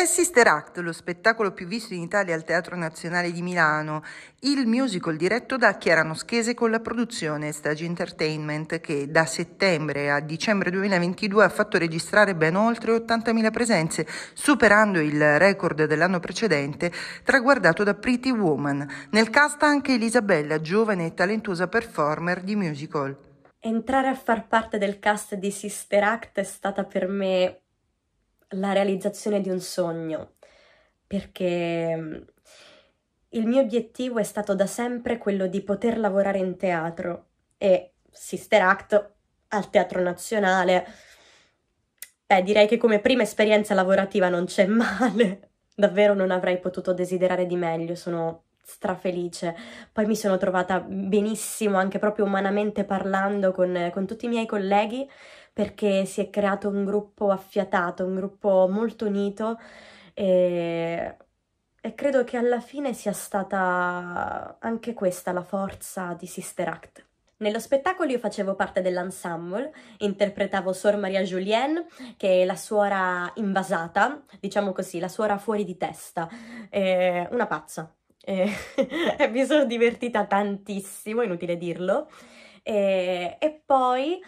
È Sister Act, lo spettacolo più visto in Italia al Teatro Nazionale di Milano, il musical diretto da Chiara Noschese con la produzione Stage Entertainment che da settembre a dicembre 2022 ha fatto registrare ben oltre 80.000 presenze, superando il record dell'anno precedente traguardato da Pretty Woman. Nel cast anche Elisabella, giovane e talentuosa performer di musical. Entrare a far parte del cast di Sister Act è stata per me la realizzazione di un sogno, perché mm, il mio obiettivo è stato da sempre quello di poter lavorare in teatro e Sister Act al Teatro Nazionale. Beh, direi che come prima esperienza lavorativa non c'è male. Davvero non avrei potuto desiderare di meglio, sono strafelice. Poi mi sono trovata benissimo anche proprio umanamente parlando con, con tutti i miei colleghi perché si è creato un gruppo affiatato, un gruppo molto unito e, e credo che alla fine sia stata anche questa la forza di Sister Act. Nello spettacolo io facevo parte dell'ensemble, interpretavo Suor Maria Julienne, che è la suora invasata, diciamo così, la suora fuori di testa, eh, una pazza, eh, mi sono divertita tantissimo, inutile dirlo, e, e poi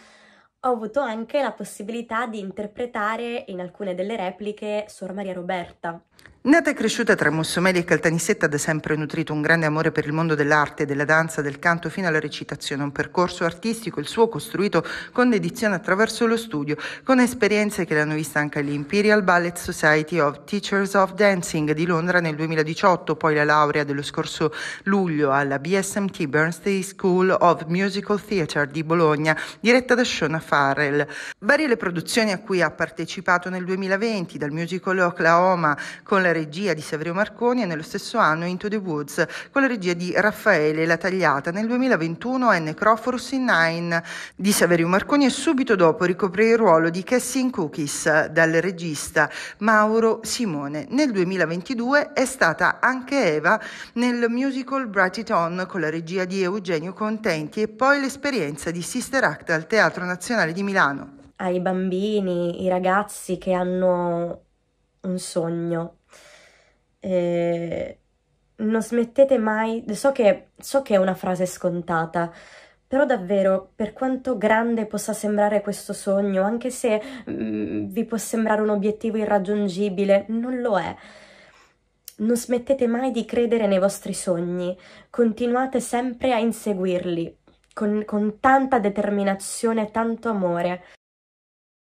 ho avuto anche la possibilità di interpretare in alcune delle repliche Suor Maria Roberta, Nata e cresciuta tra Mussomeli e Caltanissetta, da sempre nutrito un grande amore per il mondo dell'arte, della danza, del canto fino alla recitazione, un percorso artistico, il suo costruito con dedizione attraverso lo studio, con esperienze che l'hanno vista anche all'Imperial Ballet Society of Teachers of Dancing di Londra nel 2018, poi la laurea dello scorso luglio alla BSMT Bernstein School of Musical Theatre di Bologna, diretta da Shona Farrell. Varie le produzioni a cui ha partecipato nel 2020, dal musical Oklahoma con la regia di Saverio Marconi e nello stesso anno Into the Woods con la regia di Raffaele La Tagliata. Nel 2021 N. Necrophorus in Nine di Saverio Marconi e subito dopo ricoprì il ruolo di Cassie in Cookies dal regista Mauro Simone. Nel 2022 è stata anche Eva nel musical Bright It On con la regia di Eugenio Contenti e poi l'esperienza di Sister Act al Teatro Nazionale di Milano. Ai bambini, i ragazzi che hanno un sogno. E non smettete mai, so che, so che è una frase scontata, però davvero, per quanto grande possa sembrare questo sogno, anche se mh, mm, vi può sembrare un obiettivo irraggiungibile, non lo è. Non smettete mai di credere nei vostri sogni, continuate sempre a inseguirli con, con tanta determinazione e tanto amore.